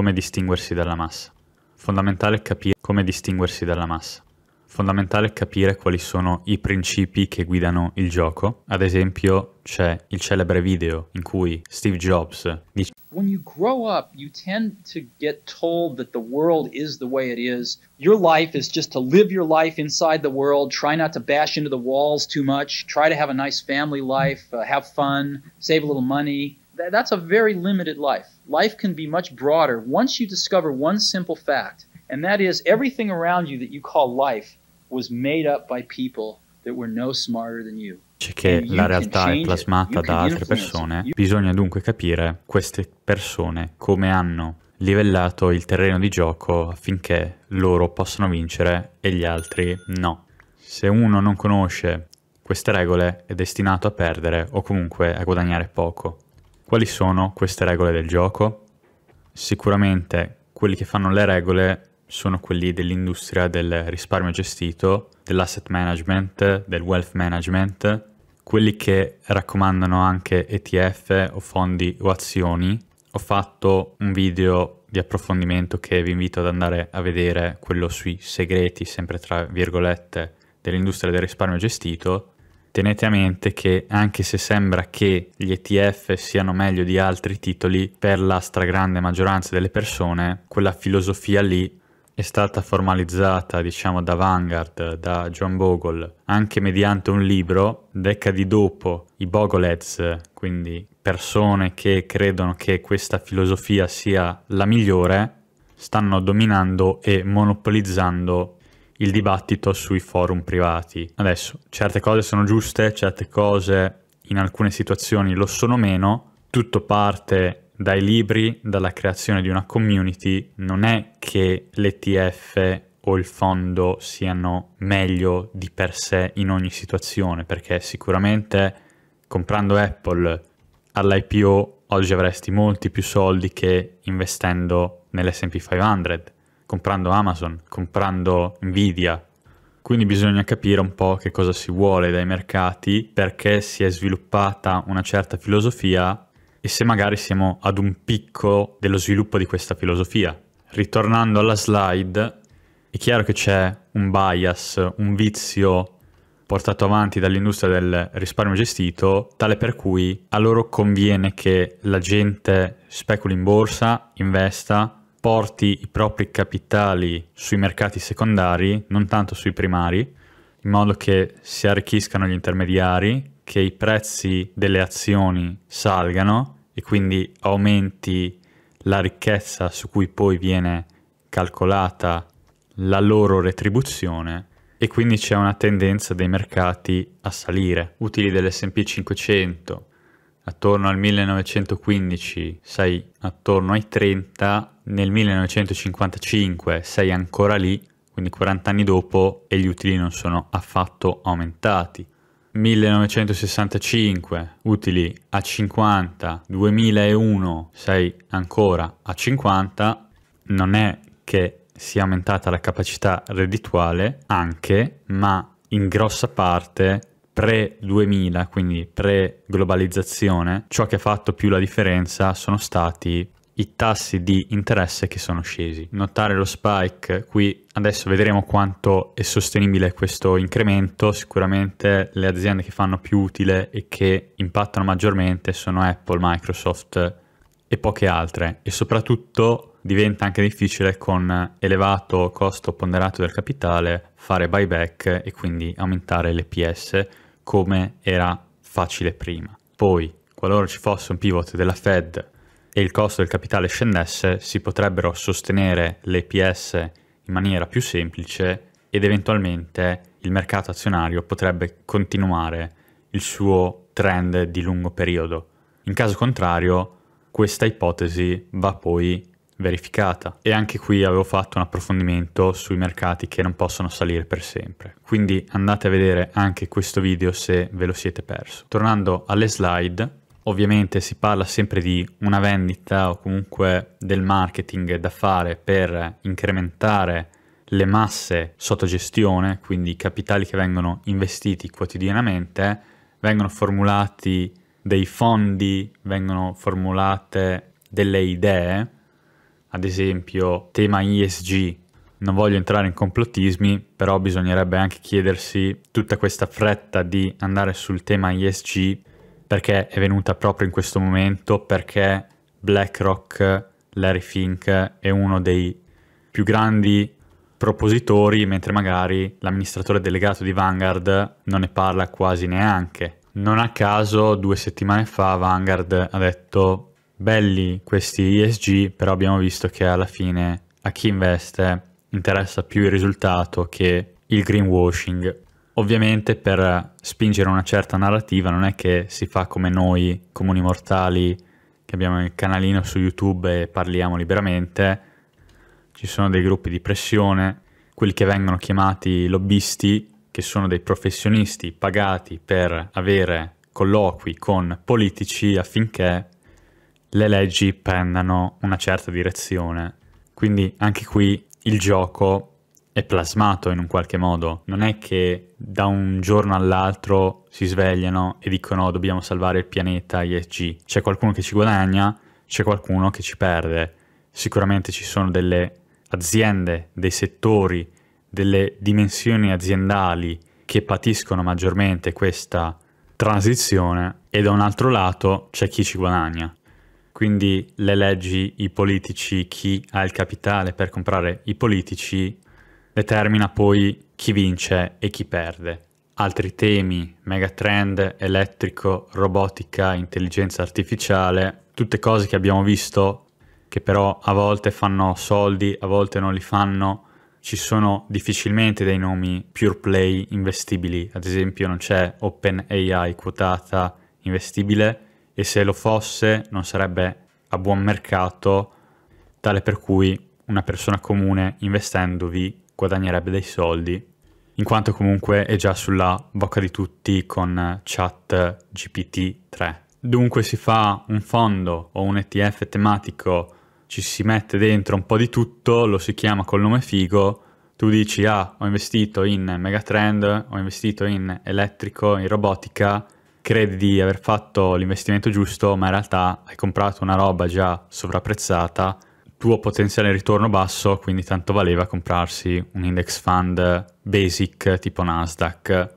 Come distinguersi dalla massa. Fondamentale capire come distinguersi dalla massa. Fondamentale capire quali sono i principi che guidano il gioco. Ad esempio, c'è il celebre video in cui Steve Jobs dice When you grow up, you tend to get told that the world is the way it is. Your life is just to live your life inside the world, try not to bash into the walls too much, try to have a nice family life, uh, have fun, save a little money, th- that's a very limited life. Life can be much broader once you discover one simple fact, and that is everything around you that you call life was made up by people that were no smarter than you. che la realtà è plasmata da altre persone, bisogna dunque capire queste persone come hanno livellato il terreno di gioco affinché loro possano vincere e gli altri no. Se uno non conosce queste regole è destinato a perdere o comunque a guadagnare poco. Quali sono queste regole del gioco? Sicuramente quelli che fanno le regole sono quelli dell'industria del risparmio gestito, dell'asset management, del wealth management, quelli che raccomandano anche ETF o fondi o azioni. Ho fatto un video di approfondimento che vi invito ad andare a vedere, quello sui segreti, sempre tra virgolette, dell'industria del risparmio gestito Tenete a mente che anche se sembra che gli ETF siano meglio di altri titoli, per la stragrande maggioranza delle persone quella filosofia lì è stata formalizzata, diciamo, da Vanguard, da John Bogle, anche mediante un libro, decadi dopo i Bogolets, quindi persone che credono che questa filosofia sia la migliore, stanno dominando e monopolizzando il dibattito sui forum privati. Adesso, certe cose sono giuste, certe cose in alcune situazioni lo sono meno, tutto parte dai libri, dalla creazione di una community, non è che l'ETF o il fondo siano meglio di per sé in ogni situazione, perché sicuramente comprando Apple all'IPO oggi avresti molti più soldi che investendo nell'SP 500 comprando Amazon, comprando Nvidia. Quindi bisogna capire un po' che cosa si vuole dai mercati, perché si è sviluppata una certa filosofia e se magari siamo ad un picco dello sviluppo di questa filosofia. Ritornando alla slide, è chiaro che c'è un bias, un vizio portato avanti dall'industria del risparmio gestito, tale per cui a loro conviene che la gente speculi in borsa, investa, porti i propri capitali sui mercati secondari, non tanto sui primari, in modo che si arricchiscano gli intermediari, che i prezzi delle azioni salgano e quindi aumenti la ricchezza su cui poi viene calcolata la loro retribuzione e quindi c'è una tendenza dei mercati a salire. Utili dell'SP 500 attorno al 1915 sei attorno ai 30, nel 1955 sei ancora lì, quindi 40 anni dopo e gli utili non sono affatto aumentati. 1965 utili a 50, 2001 sei ancora a 50, non è che sia aumentata la capacità reddituale anche, ma in grossa parte pre-2000, quindi pre-globalizzazione, ciò che ha fatto più la differenza sono stati i tassi di interesse che sono scesi. Notare lo spike qui, adesso vedremo quanto è sostenibile questo incremento, sicuramente le aziende che fanno più utile e che impattano maggiormente sono Apple, Microsoft e poche altre e soprattutto diventa anche difficile con elevato costo ponderato del capitale fare buyback e quindi aumentare l'EPS come era facile prima. Poi, qualora ci fosse un pivot della Fed e il costo del capitale scendesse, si potrebbero sostenere l'EPS in maniera più semplice ed eventualmente il mercato azionario potrebbe continuare il suo trend di lungo periodo. In caso contrario, questa ipotesi va poi verificata e anche qui avevo fatto un approfondimento sui mercati che non possono salire per sempre. Quindi andate a vedere anche questo video se ve lo siete perso. Tornando alle slide, ovviamente si parla sempre di una vendita o comunque del marketing da fare per incrementare le masse sotto gestione, quindi i capitali che vengono investiti quotidianamente, vengono formulati dei fondi, vengono formulate delle idee ad esempio tema ESG. Non voglio entrare in complottismi, però bisognerebbe anche chiedersi tutta questa fretta di andare sul tema ESG perché è venuta proprio in questo momento, perché BlackRock, Larry Fink è uno dei più grandi propositori, mentre magari l'amministratore delegato di Vanguard non ne parla quasi neanche. Non a caso due settimane fa Vanguard ha detto belli questi ESG, però abbiamo visto che alla fine a chi investe interessa più il risultato che il greenwashing. Ovviamente per spingere una certa narrativa non è che si fa come noi comuni mortali che abbiamo il canalino su YouTube e parliamo liberamente, ci sono dei gruppi di pressione, quelli che vengono chiamati lobbisti, che sono dei professionisti pagati per avere colloqui con politici affinché le leggi prendano una certa direzione. Quindi anche qui il gioco è plasmato in un qualche modo. Non è che da un giorno all'altro si svegliano e dicono oh, dobbiamo salvare il pianeta ISG. C'è qualcuno che ci guadagna, c'è qualcuno che ci perde. Sicuramente ci sono delle aziende, dei settori, delle dimensioni aziendali che patiscono maggiormente questa transizione e da un altro lato c'è chi ci guadagna. Quindi le leggi, i politici, chi ha il capitale per comprare i politici, determina poi chi vince e chi perde. Altri temi, megatrend, elettrico, robotica, intelligenza artificiale, tutte cose che abbiamo visto che però a volte fanno soldi, a volte non li fanno. Ci sono difficilmente dei nomi pure play investibili, ad esempio non c'è OpenAI quotata investibile, e se lo fosse non sarebbe a buon mercato, tale per cui una persona comune investendovi guadagnerebbe dei soldi, in quanto comunque è già sulla bocca di tutti con chat GPT-3. Dunque si fa un fondo o un ETF tematico, ci si mette dentro un po' di tutto, lo si chiama col nome figo, tu dici ah ho investito in megatrend, ho investito in elettrico, in robotica, credi di aver fatto l'investimento giusto, ma in realtà hai comprato una roba già sovrapprezzata, tuo potenziale ritorno basso, quindi tanto valeva comprarsi un index fund basic tipo Nasdaq.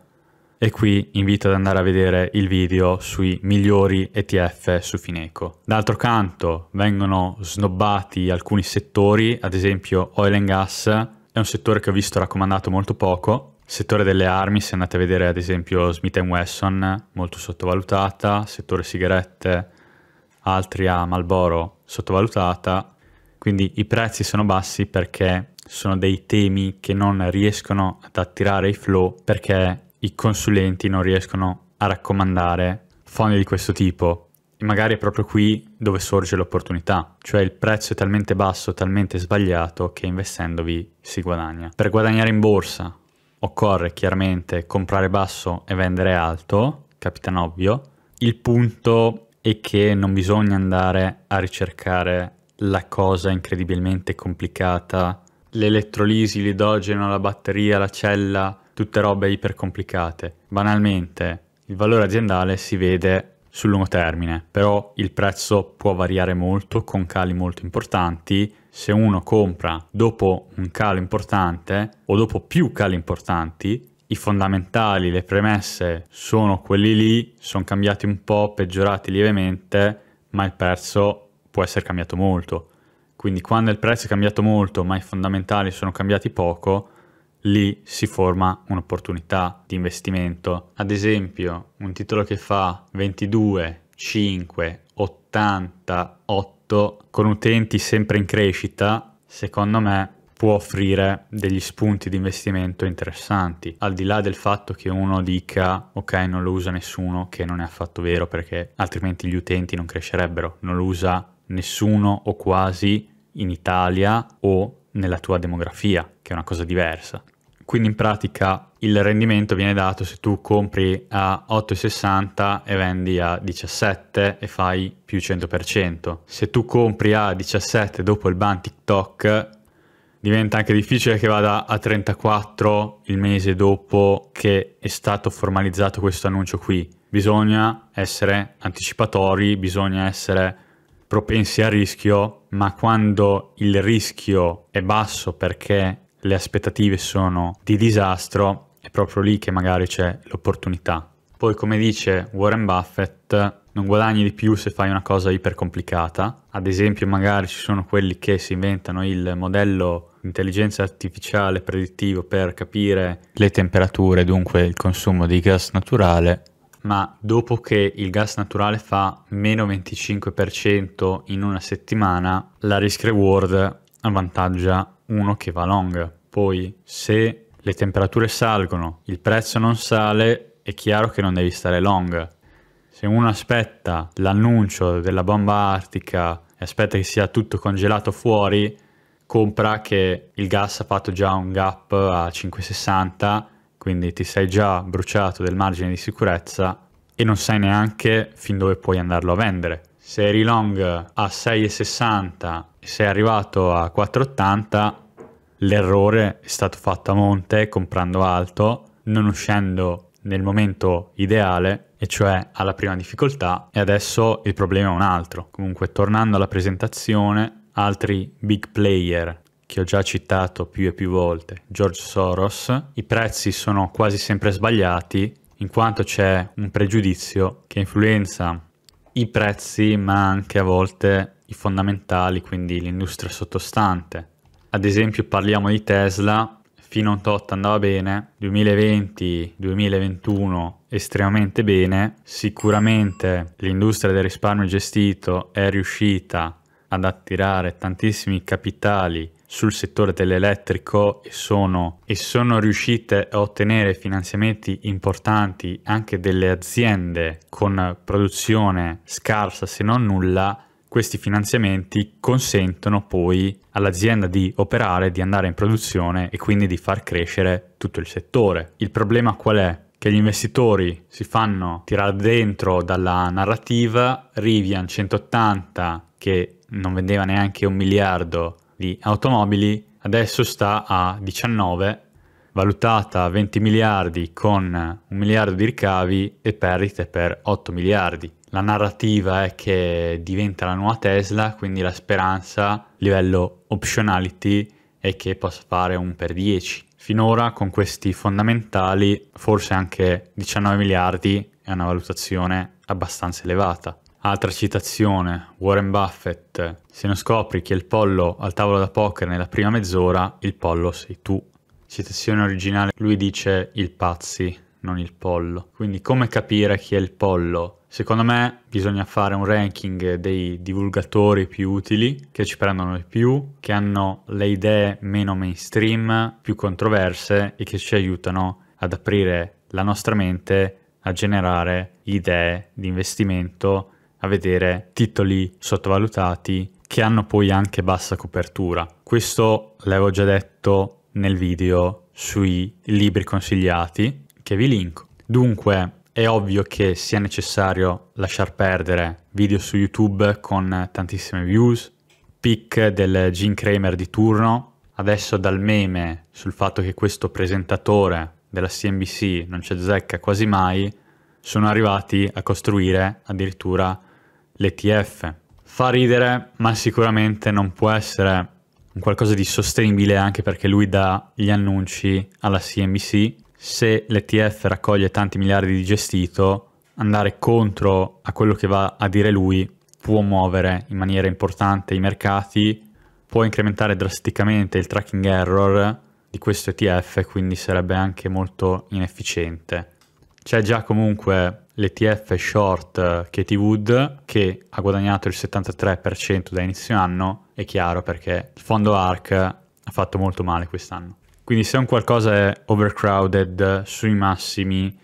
E qui invito ad andare a vedere il video sui migliori ETF su Fineco. D'altro canto vengono snobbati alcuni settori, ad esempio oil and gas, è un settore che ho visto raccomandato molto poco, Settore delle armi, se andate a vedere ad esempio Smith Wesson, molto sottovalutata, settore sigarette, altri a Malboro, sottovalutata, quindi i prezzi sono bassi perché sono dei temi che non riescono ad attirare i flow perché i consulenti non riescono a raccomandare fondi di questo tipo e magari è proprio qui dove sorge l'opportunità, cioè il prezzo è talmente basso, talmente sbagliato che investendovi si guadagna. Per guadagnare in borsa occorre chiaramente comprare basso e vendere alto, capitano ovvio. Il punto è che non bisogna andare a ricercare la cosa incredibilmente complicata, l'elettrolisi, l'idrogeno, la batteria, la cella, tutte robe ipercomplicate. Banalmente, il valore aziendale si vede sul lungo termine, però il prezzo può variare molto con cali molto importanti se uno compra dopo un calo importante o dopo più cali importanti, i fondamentali, le premesse sono quelli lì, sono cambiati un po', peggiorati lievemente, ma il prezzo può essere cambiato molto. Quindi quando il prezzo è cambiato molto, ma i fondamentali sono cambiati poco, lì si forma un'opportunità di investimento. Ad esempio, un titolo che fa 22, 5, 80, 8 soprattutto con utenti sempre in crescita, secondo me può offrire degli spunti di investimento interessanti, al di là del fatto che uno dica ok non lo usa nessuno, che non è affatto vero perché altrimenti gli utenti non crescerebbero, non lo usa nessuno o quasi in Italia o nella tua demografia, che è una cosa diversa. Quindi in pratica il rendimento viene dato se tu compri a 8,60 e vendi a 17 e fai più 100%. Se tu compri a 17 dopo il ban TikTok diventa anche difficile che vada a 34 il mese dopo che è stato formalizzato questo annuncio qui. Bisogna essere anticipatori, bisogna essere propensi al rischio, ma quando il rischio è basso perché le aspettative sono di disastro, è proprio lì che magari c'è l'opportunità. Poi come dice Warren Buffett, non guadagni di più se fai una cosa ipercomplicata. Ad esempio magari ci sono quelli che si inventano il modello intelligenza artificiale predittivo per capire le temperature, dunque il consumo di gas naturale, ma dopo che il gas naturale fa meno 25% in una settimana, la risk reward avvantaggia uno che va long. Poi se le temperature salgono, il prezzo non sale, è chiaro che non devi stare long. Se uno aspetta l'annuncio della bomba artica e aspetta che sia tutto congelato fuori, compra che il gas ha fatto già un gap a 5,60, quindi ti sei già bruciato del margine di sicurezza e non sai neanche fin dove puoi andarlo a vendere. Se eri long a 6,60 e sei arrivato a 4,80, l'errore è stato fatto a monte comprando alto, non uscendo nel momento ideale, e cioè alla prima difficoltà, e adesso il problema è un altro. Comunque, tornando alla presentazione, altri big player che ho già citato più e più volte, George Soros, i prezzi sono quasi sempre sbagliati in quanto c'è un pregiudizio che influenza i prezzi ma anche a volte i fondamentali, quindi l'industria sottostante ad esempio parliamo di Tesla, fino a un tot andava bene, 2020-2021 estremamente bene, sicuramente l'industria del risparmio gestito è riuscita ad attirare tantissimi capitali sul settore dell'elettrico e sono, e sono riuscite a ottenere finanziamenti importanti anche delle aziende con produzione scarsa se non nulla questi finanziamenti consentono poi all'azienda di operare, di andare in produzione e quindi di far crescere tutto il settore. Il problema qual è? Che gli investitori si fanno tirare dentro dalla narrativa Rivian 180 che non vendeva neanche un miliardo di automobili, adesso sta a 19, valutata a 20 miliardi con un miliardo di ricavi e perdite per 8 miliardi la narrativa è che diventa la nuova Tesla, quindi la speranza, a livello optionality, è che possa fare un per 10. Finora con questi fondamentali, forse anche 19 miliardi è una valutazione abbastanza elevata. Altra citazione, Warren Buffett, se non scopri chi è il pollo al tavolo da poker nella prima mezz'ora, il pollo sei tu. Citazione originale, lui dice il pazzi, non il pollo. Quindi come capire chi è il pollo? Secondo me bisogna fare un ranking dei divulgatori più utili, che ci prendono di più, che hanno le idee meno mainstream, più controverse e che ci aiutano ad aprire la nostra mente a generare idee di investimento, a vedere titoli sottovalutati che hanno poi anche bassa copertura. Questo l'avevo già detto nel video sui libri consigliati che vi linko. Dunque, è ovvio che sia necessario lasciar perdere video su YouTube con tantissime views, pic del Gene Kramer di turno, adesso dal meme sul fatto che questo presentatore della CNBC non c'è zecca quasi mai, sono arrivati a costruire addirittura l'ETF. Fa ridere, ma sicuramente non può essere un qualcosa di sostenibile anche perché lui dà gli annunci alla CNBC se l'ETF raccoglie tanti miliardi di gestito, andare contro a quello che va a dire lui può muovere in maniera importante i mercati, può incrementare drasticamente il tracking error di questo ETF, quindi sarebbe anche molto inefficiente. C'è già comunque l'ETF short Katie Wood che ha guadagnato il 73% da inizio anno, è chiaro perché il fondo ARC ha fatto molto male quest'anno. Quindi se un qualcosa è overcrowded sui massimi,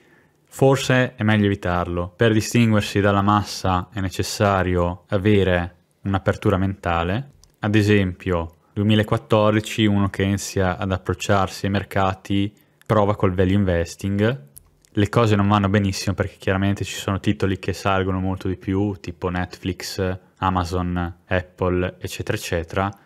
forse è meglio evitarlo. Per distinguersi dalla massa è necessario avere un'apertura mentale. Ad esempio, 2014 uno che inizia ad approcciarsi ai mercati prova col value investing. Le cose non vanno benissimo perché chiaramente ci sono titoli che salgono molto di più, tipo Netflix, Amazon, Apple, eccetera, eccetera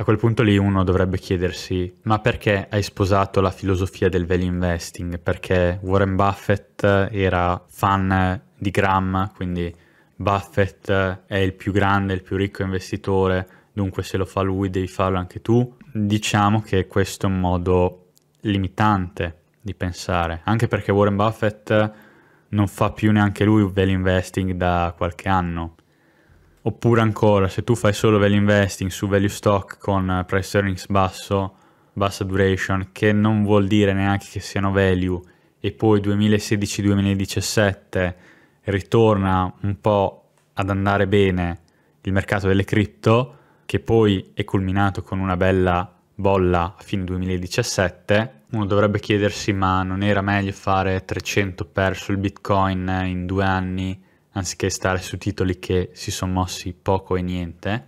a quel punto lì uno dovrebbe chiedersi, ma perché hai sposato la filosofia del value investing? Perché Warren Buffett era fan di Graham, quindi Buffett è il più grande, il più ricco investitore, dunque se lo fa lui devi farlo anche tu. Diciamo che questo è un modo limitante di pensare, anche perché Warren Buffett non fa più neanche lui value investing da qualche anno. Oppure ancora, se tu fai solo value investing su value stock con eh, price earnings basso, bassa duration, che non vuol dire neanche che siano value, e poi 2016-2017 ritorna un po' ad andare bene il mercato delle cripto, che poi è culminato con una bella bolla a fine 2017, uno dovrebbe chiedersi ma non era meglio fare 300 perso il bitcoin in due anni anziché stare su titoli che si sono mossi poco e niente.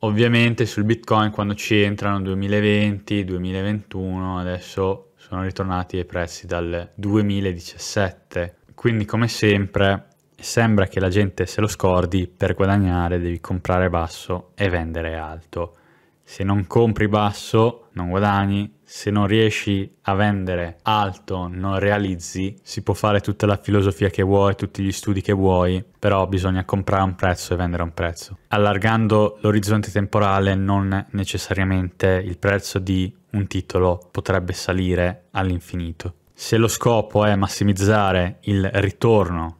Ovviamente sul Bitcoin quando ci entrano 2020, 2021, adesso sono ritornati ai prezzi dal 2017. Quindi come sempre sembra che la gente se lo scordi, per guadagnare devi comprare basso e vendere alto. Se non compri basso non guadagni, se non riesci a vendere alto, non realizzi, si può fare tutta la filosofia che vuoi, tutti gli studi che vuoi, però bisogna comprare a un prezzo e vendere a un prezzo. Allargando l'orizzonte temporale, non necessariamente il prezzo di un titolo potrebbe salire all'infinito. Se lo scopo è massimizzare il ritorno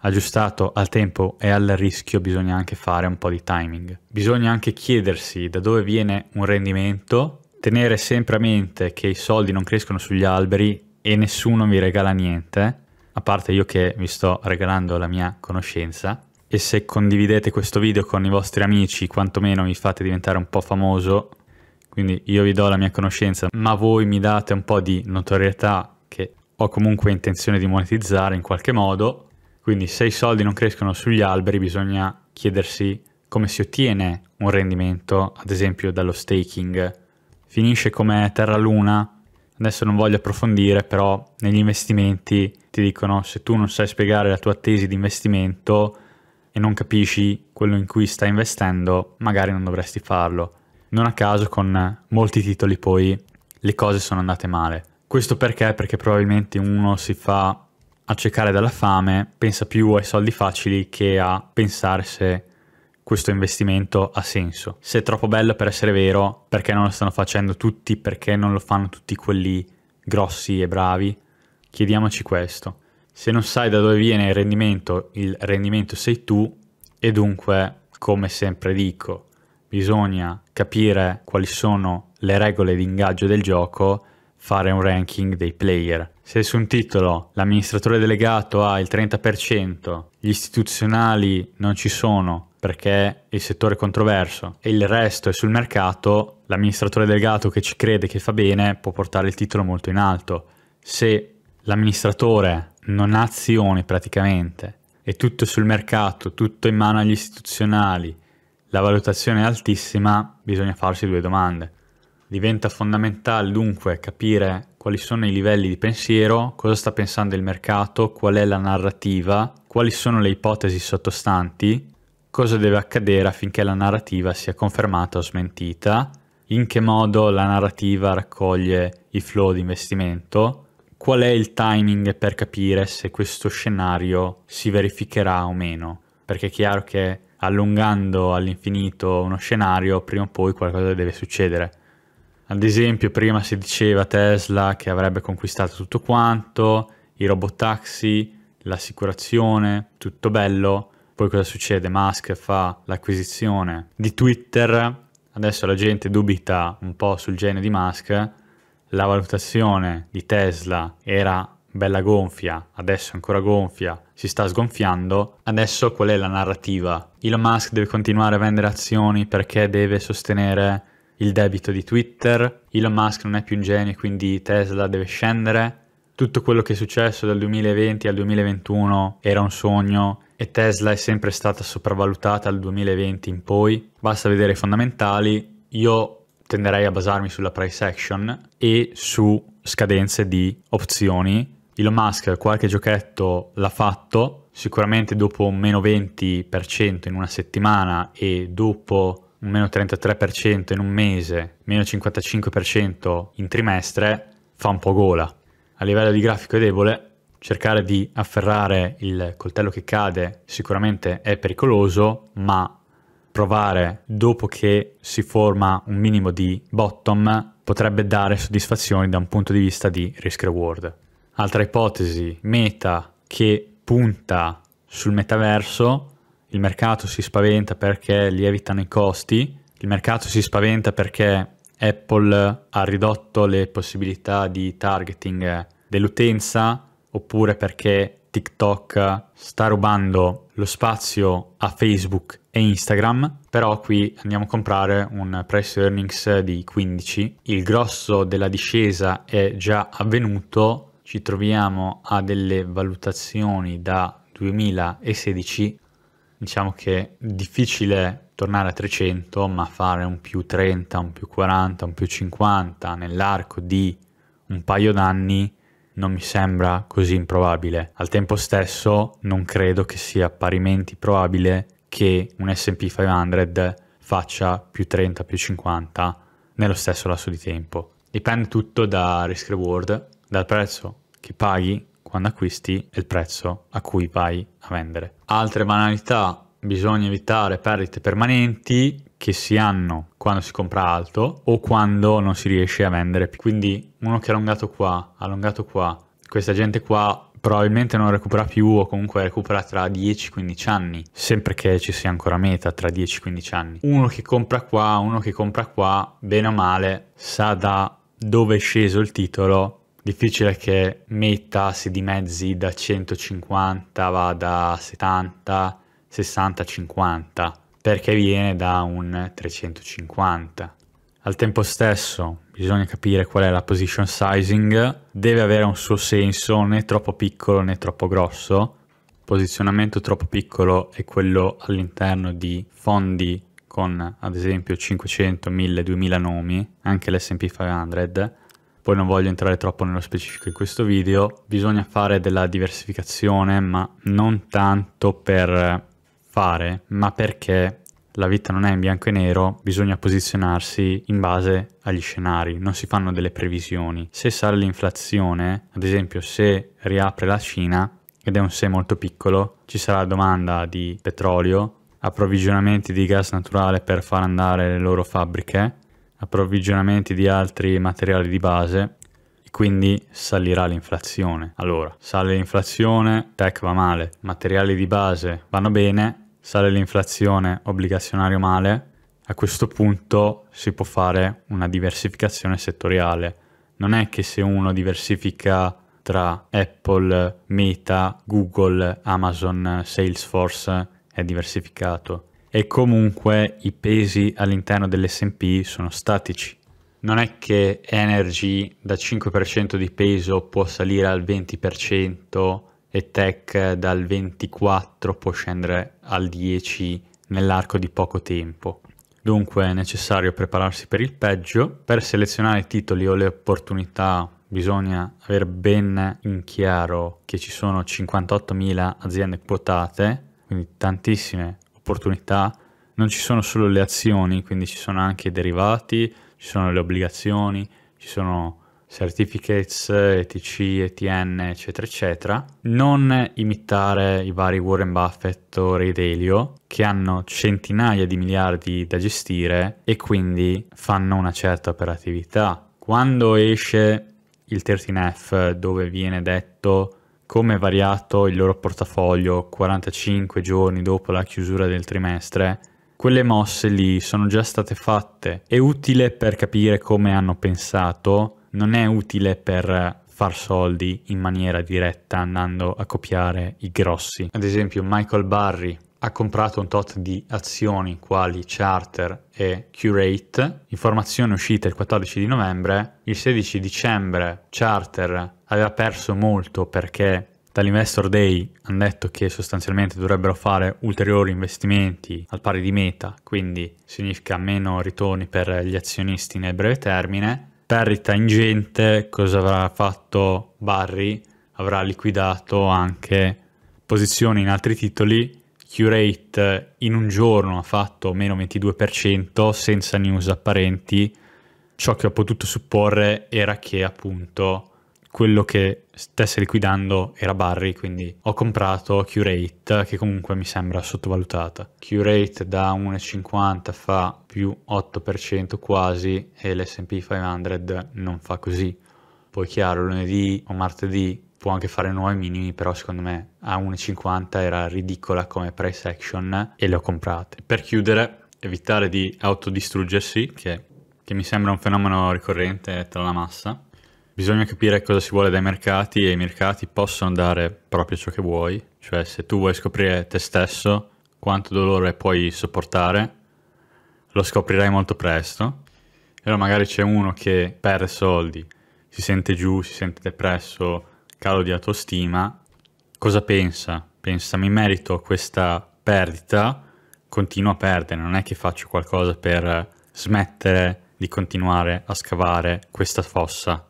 aggiustato al tempo e al rischio bisogna anche fare un po' di timing. Bisogna anche chiedersi da dove viene un rendimento tenere sempre a mente che i soldi non crescono sugli alberi e nessuno mi regala niente, a parte io che vi sto regalando la mia conoscenza. E se condividete questo video con i vostri amici, quantomeno mi fate diventare un po' famoso. Quindi io vi do la mia conoscenza, ma voi mi date un po' di notorietà che ho comunque intenzione di monetizzare in qualche modo. Quindi se i soldi non crescono sugli alberi bisogna chiedersi come si ottiene un rendimento, ad esempio dallo staking finisce come Terra Luna, adesso non voglio approfondire, però negli investimenti ti dicono se tu non sai spiegare la tua tesi di investimento e non capisci quello in cui stai investendo, magari non dovresti farlo. Non a caso con molti titoli poi le cose sono andate male. Questo perché? Perché probabilmente uno si fa accecare dalla fame, pensa più ai soldi facili che a pensare se questo investimento ha senso. Se è troppo bello per essere vero, perché non lo stanno facendo tutti? Perché non lo fanno tutti quelli grossi e bravi? Chiediamoci questo. Se non sai da dove viene il rendimento, il rendimento sei tu e dunque, come sempre dico, bisogna capire quali sono le regole di ingaggio del gioco, fare un ranking dei player. Se su un titolo l'amministratore delegato ha il 30%, gli istituzionali non ci sono, perché il settore è controverso e il resto è sul mercato, l'amministratore delegato che ci crede che fa bene può portare il titolo molto in alto. Se l'amministratore non ha azioni praticamente, è tutto sul mercato, tutto in mano agli istituzionali, la valutazione è altissima, bisogna farsi due domande. Diventa fondamentale dunque capire quali sono i livelli di pensiero, cosa sta pensando il mercato, qual è la narrativa, quali sono le ipotesi sottostanti cosa deve accadere affinché la narrativa sia confermata o smentita, in che modo la narrativa raccoglie i flow di investimento, qual è il timing per capire se questo scenario si verificherà o meno, perché è chiaro che allungando all'infinito uno scenario prima o poi qualcosa deve succedere. Ad esempio prima si diceva Tesla che avrebbe conquistato tutto quanto, i robot taxi, l'assicurazione, tutto bello, poi cosa succede? Musk fa l'acquisizione di Twitter, adesso la gente dubita un po' sul genio di Musk, la valutazione di Tesla era bella gonfia, adesso ancora gonfia, si sta sgonfiando, adesso qual è la narrativa? Elon Musk deve continuare a vendere azioni perché deve sostenere il debito di Twitter, Elon Musk non è più un genio quindi Tesla deve scendere, tutto quello che è successo dal 2020 al 2021 era un sogno e Tesla è sempre stata sopravvalutata dal 2020 in poi. Basta vedere i fondamentali, io tenderei a basarmi sulla price action e su scadenze di opzioni. Elon Musk qualche giochetto l'ha fatto, sicuramente dopo un meno 20% in una settimana e dopo un meno 33% in un mese, meno 55% in trimestre, fa un po' gola a livello di grafico è debole, cercare di afferrare il coltello che cade sicuramente è pericoloso, ma provare dopo che si forma un minimo di bottom potrebbe dare soddisfazioni da un punto di vista di risk reward. Altra ipotesi, meta che punta sul metaverso, il mercato si spaventa perché lievitano i costi, il mercato si spaventa perché Apple ha ridotto le possibilità di targeting dell'utenza oppure perché TikTok sta rubando lo spazio a Facebook e Instagram, però qui andiamo a comprare un price earnings di 15. Il grosso della discesa è già avvenuto, ci troviamo a delle valutazioni da 2016. Diciamo che è difficile tornare a 300 ma fare un più 30, un più 40, un più 50 nell'arco di un paio d'anni non mi sembra così improbabile. Al tempo stesso non credo che sia parimenti probabile che un SP 500 faccia più 30, più 50 nello stesso lasso di tempo. Dipende tutto da risk reward, dal prezzo che paghi quando acquisti e il prezzo a cui vai a vendere. Altre banalità bisogna evitare perdite permanenti che si hanno quando si compra alto o quando non si riesce a vendere. Quindi uno che ha allungato qua, allungato qua, questa gente qua probabilmente non recupera più o comunque recupera tra 10-15 anni, sempre che ci sia ancora meta tra 10-15 anni. Uno che compra qua, uno che compra qua, bene o male, sa da dove è sceso il titolo difficile che meta si dimezzi da 150 vada a 70 60-50 perché viene da un 350. Al tempo stesso bisogna capire qual è la position sizing, deve avere un suo senso, né troppo piccolo né troppo grosso. Posizionamento troppo piccolo è quello all'interno di fondi con ad esempio 500, 1000, 2000 nomi, anche l'SP 500. Poi non voglio entrare troppo nello specifico in questo video, bisogna fare della diversificazione ma non tanto per fare, ma perché la vita non è in bianco e nero, bisogna posizionarsi in base agli scenari, non si fanno delle previsioni. Se sale l'inflazione, ad esempio se riapre la Cina, ed è un se molto piccolo, ci sarà domanda di petrolio, approvvigionamenti di gas naturale per far andare le loro fabbriche, approvvigionamenti di altri materiali di base, quindi salirà l'inflazione. Allora, sale l'inflazione, tech va male, materiali di base vanno bene, sale l'inflazione obbligazionario male, a questo punto si può fare una diversificazione settoriale. Non è che se uno diversifica tra Apple, Meta, Google, Amazon, Salesforce è diversificato. E comunque i pesi all'interno dell'SP sono statici. Non è che Energy da 5% di peso può salire al 20% e Tech dal 24 può scendere al 10 nell'arco di poco tempo. Dunque è necessario prepararsi per il peggio. Per selezionare i titoli o le opportunità bisogna avere ben in chiaro che ci sono 58.000 aziende quotate, quindi tantissime opportunità. Non ci sono solo le azioni, quindi ci sono anche i derivati, ci sono le obbligazioni, ci sono certificates, ETC, ETN, eccetera, eccetera. Non imitare i vari Warren Buffett o Ray Dalio che hanno centinaia di miliardi da gestire e quindi fanno una certa operatività. Quando esce il 13F dove viene detto come è variato il loro portafoglio 45 giorni dopo la chiusura del trimestre, quelle mosse lì sono già state fatte. È utile per capire come hanno pensato non è utile per far soldi in maniera diretta andando a copiare i grossi. Ad esempio Michael Barry ha comprato un tot di azioni quali Charter e Curate. Informazione uscita il 14 di novembre. Il 16 dicembre Charter aveva perso molto perché dall'Investor Day hanno detto che sostanzialmente dovrebbero fare ulteriori investimenti al pari di meta, quindi significa meno ritorni per gli azionisti nel breve termine perdita ingente, cosa avrà fatto Barry? Avrà liquidato anche posizioni in altri titoli. Curate in un giorno ha fatto meno 22% senza news apparenti. Ciò che ho potuto supporre era che appunto quello che stesse liquidando era Barry, quindi ho comprato Curate, che comunque mi sembra sottovalutata. Curate da 1,50 fa più 8% quasi e l'SP 500 non fa così. Poi chiaro, lunedì o martedì può anche fare nuovi minimi, però secondo me a 1,50 era ridicola come price action e le ho comprate. Per chiudere, evitare di autodistruggersi, che, che mi sembra un fenomeno ricorrente tra la massa, Bisogna capire cosa si vuole dai mercati e i mercati possono dare proprio ciò che vuoi, cioè se tu vuoi scoprire te stesso, quanto dolore puoi sopportare, lo scoprirai molto presto. E allora magari c'è uno che perde soldi, si sente giù, si sente depresso, calo di autostima, cosa pensa? Pensa mi merito questa perdita, continuo a perdere, non è che faccio qualcosa per smettere di continuare a scavare questa fossa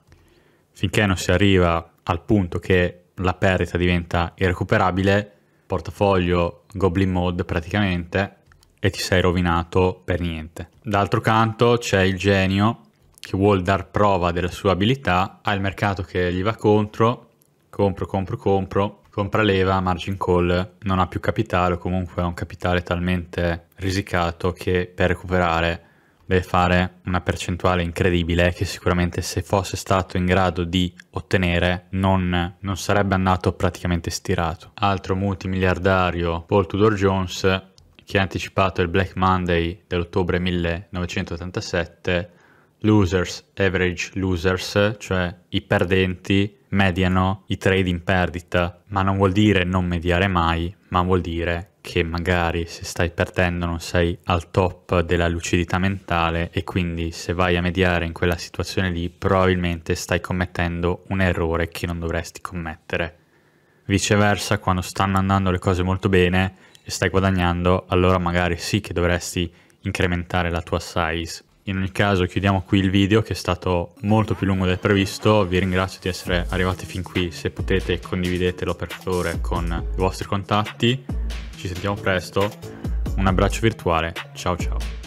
finché non si arriva al punto che la perdita diventa irrecuperabile, portafoglio goblin mode praticamente e ti sei rovinato per niente. D'altro canto c'è il genio che vuole dar prova della sua abilità, al mercato che gli va contro, compro, compro, compro, compra leva, margin call, non ha più capitale o comunque ha un capitale talmente risicato che per recuperare deve fare una percentuale incredibile che sicuramente se fosse stato in grado di ottenere non, non sarebbe andato praticamente stirato. Altro multimiliardario, Paul Tudor Jones, che ha anticipato il Black Monday dell'ottobre 1987, losers, average losers, cioè i perdenti mediano i trade in perdita, ma non vuol dire non mediare mai, ma vuol dire che magari se stai perdendo non sei al top della lucidità mentale e quindi se vai a mediare in quella situazione lì probabilmente stai commettendo un errore che non dovresti commettere. Viceversa, quando stanno andando le cose molto bene e stai guadagnando, allora magari sì che dovresti incrementare la tua size in ogni caso chiudiamo qui il video che è stato molto più lungo del previsto, vi ringrazio di essere arrivati fin qui, se potete condividetelo per favore con i vostri contatti, ci sentiamo presto, un abbraccio virtuale, ciao ciao.